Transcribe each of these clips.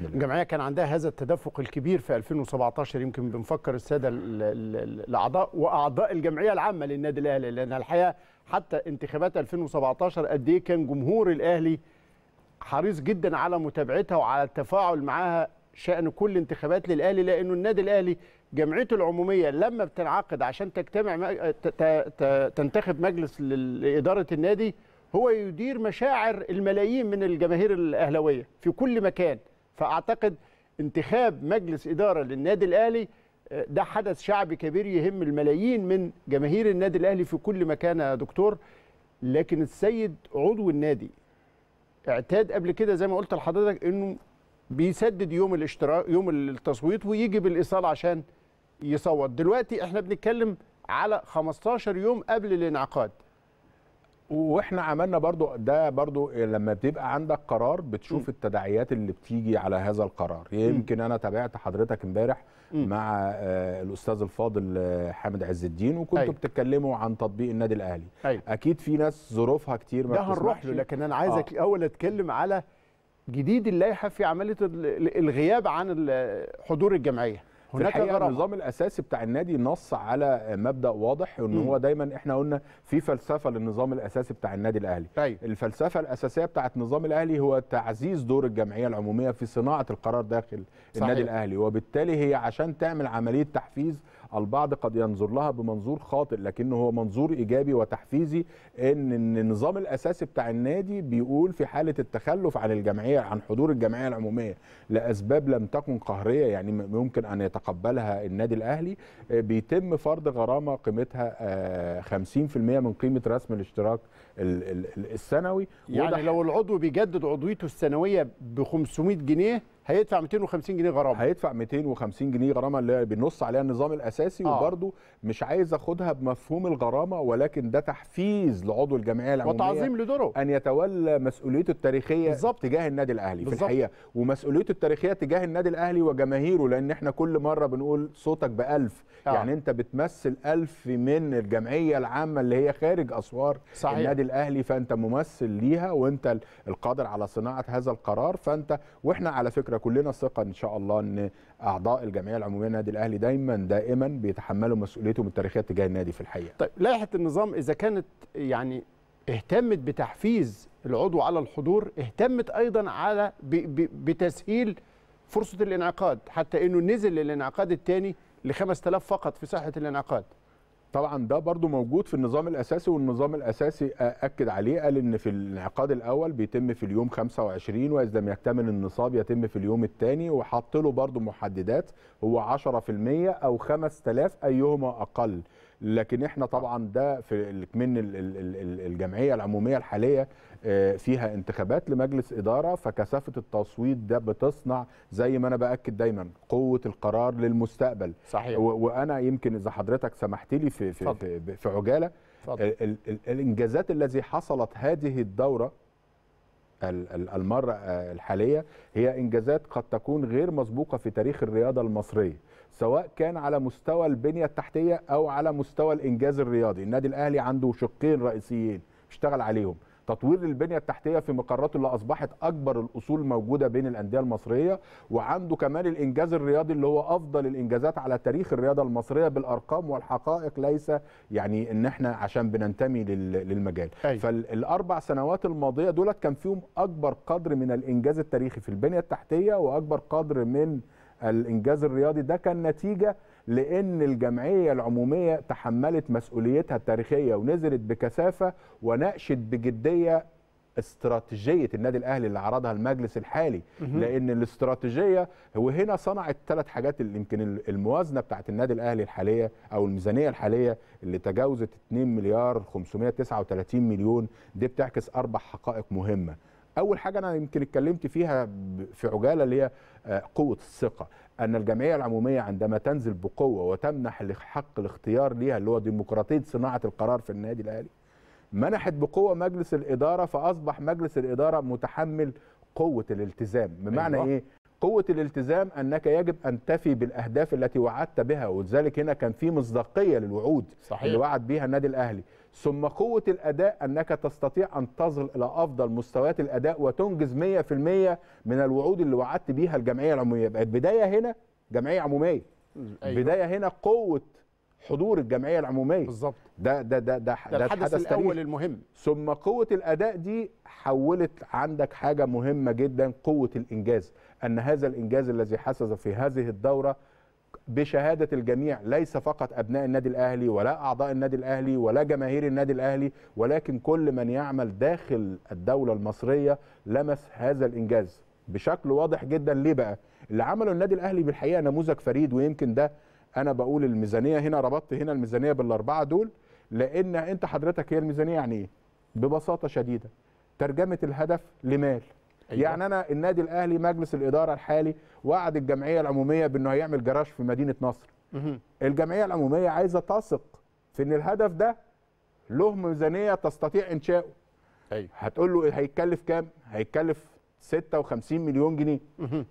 الجمعيه كان عندها هذا التدفق الكبير في 2017 يمكن بنفكر الساده الاعضاء واعضاء الجمعيه العامه للنادي الاهلي لان الحقيقه حتى انتخابات 2017 قد ايه كان جمهور الاهلي حريص جدا على متابعتها وعلى التفاعل معاها شأن كل انتخابات للأهلي لأنه النادي الأهلي جمعيته العمومية لما بتنعقد عشان تجتمع تنتخب مجلس لإدارة النادي هو يدير مشاعر الملايين من الجماهير الاهلاويه في كل مكان فاعتقد انتخاب مجلس اداره للنادي الاهلي آه، ده حدث شعبي كبير يهم الملايين من جماهير النادي الاهلي في كل مكان يا دكتور لكن السيد عضو النادي اعتاد قبل كده زي ما قلت لحضرتك انه بيسدد يوم الاشتراك يوم التصويت ويجي بالايصال عشان يصوت دلوقتي احنا بنتكلم على 15 يوم قبل الانعقاد واحنا عملنا برضو ده برضو لما بتبقى عندك قرار بتشوف م. التداعيات اللي بتيجي على هذا القرار يعني يمكن م. انا تابعت حضرتك امبارح مع آه، الاستاذ الفاضل آه، حامد عز الدين وكنتوا أيوة. بتتكلموا عن تطبيق النادي الاهلي أيوة. اكيد في ناس ظروفها كتير ما ده هنروح له لكن انا عايزك آه. اول اتكلم على جديد اللائحه في عمليه الغياب عن حضور الجمعيه هناك غرامه النظام الاساسي بتاع النادي نص على مبدا واضح ان هو دايما احنا قلنا في فلسفه للنظام الاساسي بتاع النادي الاهلي طيب. الفلسفه الاساسيه بتاعه النظام الاهلي هو تعزيز دور الجمعيه العموميه في صناعه القرار داخل صحيح. النادي الاهلي وبالتالي هي عشان تعمل عمليه تحفيز البعض قد ينظر لها بمنظور خاطئ لكنه هو منظور ايجابي وتحفيزي ان النظام الاساسي بتاع النادي بيقول في حاله التخلف عن الجمعيه عن حضور الجمعيه العموميه لاسباب لم تكن قهريه يعني ممكن ان يتقبلها النادي الاهلي آه، بيتم فرض غرامه قيمتها 50% آه، من قيمه رسم الاشتراك السنوي يعني لو العضو بيجدد عضويته السنويه ب 500 جنيه هيدفع 250 جنيه غرامه هيدفع 250 جنيه غرامه اللي بنص عليها النظام الاساسي آه. وبرده مش عايز اخدها بمفهوم الغرامه ولكن ده تحفيز لعضو الجمعيه العموميه وتعظيم لدوره ان يتولى مسؤوليته التاريخيه بالزبط. تجاه النادي الاهلي بالزبط. في الحقيقه ومسؤوليته التاريخيه تجاه النادي الاهلي وجماهيره لان احنا كل مره بنقول صوتك بألف آه. يعني انت بتمثل ألف من الجمعيه العامه اللي هي خارج اسوار صحيح. النادي الاهلي فانت ممثل ليها وانت القادر على صناعه هذا القرار فانت واحنا على فكره كلنا ثقه ان شاء الله ان اعضاء الجمعيه العموميه للنادي الاهلي دايما دائما بيتحملوا مسؤوليتهم التاريخيه تجاه النادي في الحقيقه. طيب لائحه النظام اذا كانت يعني اهتمت بتحفيز العضو على الحضور اهتمت ايضا على ب ب بتسهيل فرصه الانعقاد حتى انه نزل للانعقاد الثاني ل 5000 فقط في ساحه الانعقاد. طبعا ده برضو موجود في النظام الأساسي والنظام الأساسي أكد عليه قال إن في الانعقاد الأول بيتم في اليوم 25 وإذا لم يكتمل النصاب يتم في اليوم الثاني وحط له برضو محددات هو 10% أو 5000 أيهما أقل لكن احنا طبعا ده في من الجمعيه العموميه الحاليه آه، فيها انتخابات لمجلس اداره فكثافه التصويت ده بتصنع زي ما انا باكد دايما قوه القرار للمستقبل صحيح وانا يمكن اذا حضرتك سمحت لي في في, في, في عجاله فضل. الانجازات الذي حصلت هذه الدوره المرة الحالية هي إنجازات قد تكون غير مسبوقة في تاريخ الرياضة المصرية سواء كان على مستوى البنية التحتية أو على مستوى الإنجاز الرياضي النادي الأهلي عنده شقين رئيسيين اشتغل عليهم تطوير البنيه التحتيه في مقراته اللي اصبحت اكبر الاصول موجوده بين الانديه المصريه وعنده كمان الانجاز الرياضي اللي هو افضل الانجازات على تاريخ الرياضه المصريه بالارقام والحقائق ليس يعني ان احنا عشان بننتمي للمجال أي. فالاربع سنوات الماضيه دولت كان فيهم اكبر قدر من الانجاز التاريخي في البنيه التحتيه واكبر قدر من الانجاز الرياضي ده كان نتيجه لأن الجمعية العمومية تحملت مسؤوليتها التاريخية ونزلت بكثافة وناقشت بجدية استراتيجيه النادي الاهلي اللي عرضها المجلس الحالي لان الاستراتيجيه وهنا صنعت ثلاث حاجات اللي يمكن الموازنه بتاعت النادي الاهلي الحاليه او الميزانيه الحاليه اللي تجاوزت 2 مليار 539 مليون دي بتعكس اربع حقائق مهمه اول حاجه انا يمكن اتكلمت فيها في عجاله اللي هي آه، قوه الثقه ان الجمعيه العموميه عندما تنزل بقوه وتمنح حق الاختيار ليها اللي هو ديمقراطيه صناعه القرار في النادي الاهلي منحت بقوه مجلس الاداره فاصبح مجلس الاداره متحمل قوه الالتزام بمعنى أيوة. ايه قوه الالتزام انك يجب ان تفي بالاهداف التي وعدت بها ولذلك هنا كان في مصداقيه للوعود صحيح. اللي وعد بها النادي الاهلي ثم قوه الاداء انك تستطيع ان تصل الى افضل مستويات الاداء وتنجز 100% من الوعود اللي وعدت بيها الجمعيه العموميه بقت بدايه هنا جمعيه عموميه أيوة. بدايه هنا قوه حضور الجمعيه العموميه بالظبط ده ده ده ده, ده, ده الحدث الاول المهم ثم قوه الاداء دي حولت عندك حاجه مهمه جدا قوه الانجاز ان هذا الانجاز الذي حصل في هذه الدوره بشهادة الجميع ليس فقط أبناء النادي الأهلي ولا أعضاء النادي الأهلي ولا جماهير النادي الأهلي ولكن كل من يعمل داخل الدولة المصرية لمس هذا الإنجاز بشكل واضح جدا ليه بقى اللي عمله النادي الأهلي بالحقيقة نموذج فريد ويمكن ده أنا بقول الميزانية هنا ربطت هنا الميزانية بالأربعة دول لأن أنت حضرتك هي الميزانية يعني إيه ببساطة شديدة ترجمة الهدف لمال أيوة. يعني انا النادي الاهلي مجلس الاداره الحالي وعد الجمعيه العموميه بانه هيعمل جراج في مدينه نصر الجمعيه العموميه عايزه تثق في ان الهدف ده له ميزانيه تستطيع انشاؤه أيوة. هتقول له هيتكلف كام هيتكلف 56 مليون جنيه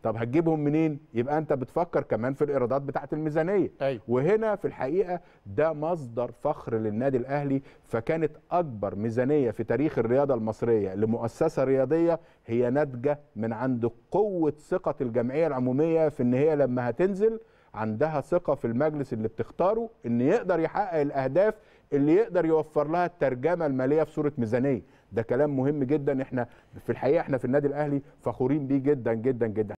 طب هتجيبهم منين يبقى انت بتفكر كمان في الايرادات بتاعه الميزانيه أيوة. وهنا في الحقيقه ده مصدر فخر للنادي الاهلي فكانت اكبر ميزانيه في تاريخ الرياضه المصريه لمؤسسه رياضيه هي ناتجه من عند قوه ثقه الجمعيه العموميه في ان هي لما هتنزل عندها ثقه في المجلس اللي بتختاره ان يقدر يحقق الاهداف اللي يقدر يوفر لها الترجمه الماليه في صوره ميزانيه ده كلام مهم جدا احنا في الحقيقه احنا في النادي الاهلي فخورين بيه جدا جدا جدا